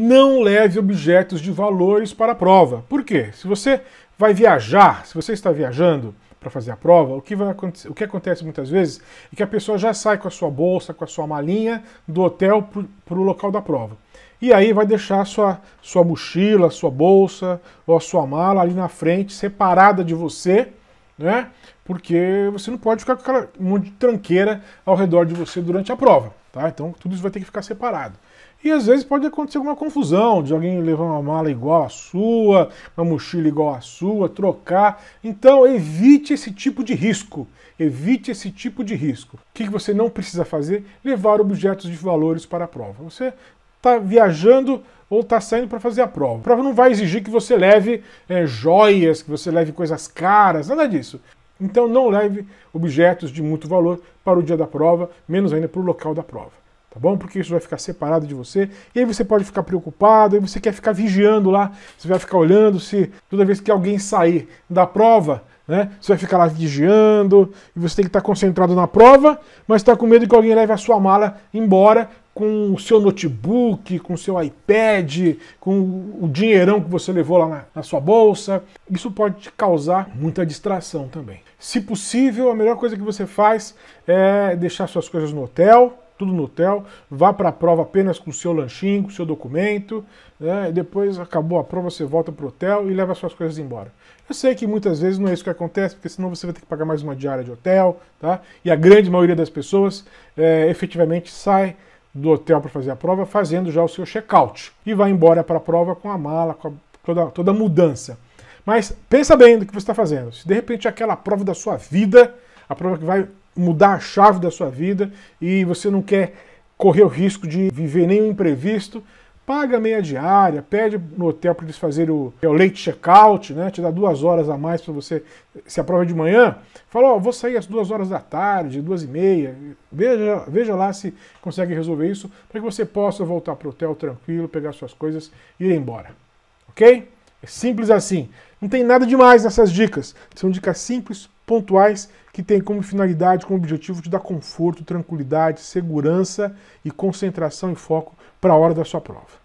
não leve objetos de valores para a prova. Por quê? Se você vai viajar, se você está viajando para fazer a prova, o que, vai acontecer, o que acontece muitas vezes é que a pessoa já sai com a sua bolsa, com a sua malinha do hotel para o local da prova. E aí vai deixar sua, sua mochila, sua bolsa ou a sua mala ali na frente, separada de você, né? Porque você não pode ficar com aquela um monte de tranqueira ao redor de você durante a prova, tá? Então tudo isso vai ter que ficar separado. E às vezes pode acontecer alguma confusão, de alguém levar uma mala igual à sua, uma mochila igual à sua, trocar. Então evite esse tipo de risco. Evite esse tipo de risco. O que você não precisa fazer? Levar objetos de valores para a prova. Você está viajando ou está saindo para fazer a prova. A prova não vai exigir que você leve é, joias, que você leve coisas caras, nada disso. Então não leve objetos de muito valor para o dia da prova, menos ainda para o local da prova. Tá bom? Porque isso vai ficar separado de você, e aí você pode ficar preocupado, aí você quer ficar vigiando lá, você vai ficar olhando se toda vez que alguém sair da prova, né? Você vai ficar lá vigiando, e você tem que estar concentrado na prova, mas está com medo que alguém leve a sua mala embora com o seu notebook, com o seu iPad, com o dinheirão que você levou lá na, na, sua bolsa. Isso pode te causar muita distração também. Se possível, a melhor coisa que você faz é deixar suas coisas no hotel, tudo no hotel, vá para a prova apenas com o seu lanchinho, com o seu documento, né? e depois acabou a prova, você volta para o hotel e leva suas coisas embora. Eu sei que muitas vezes não é isso que acontece, porque senão você vai ter que pagar mais uma diária de hotel, tá? e a grande maioria das pessoas é, efetivamente sai do hotel para fazer a prova, fazendo já o seu check-out. E vai embora para a prova com a mala, com a, toda, toda a mudança. Mas pensa bem do que você está fazendo. Se de repente aquela prova da sua vida, a prova que vai mudar a chave da sua vida, e você não quer correr o risco de viver nenhum imprevisto, paga meia diária, pede no hotel para eles fazerem o, é o late check-out, né? Te dá duas horas a mais para você se aprova de manhã. Fala, ó, oh, vou sair às duas horas da tarde, duas e meia. Veja, veja lá se consegue resolver isso para que você possa voltar para o hotel tranquilo, pegar suas coisas e ir embora. Ok? É simples assim. Não tem nada demais nessas dicas. São dicas simples, pontuais, que têm como finalidade, como objetivo, te dar conforto, tranquilidade, segurança e concentração e foco para a hora da sua prova.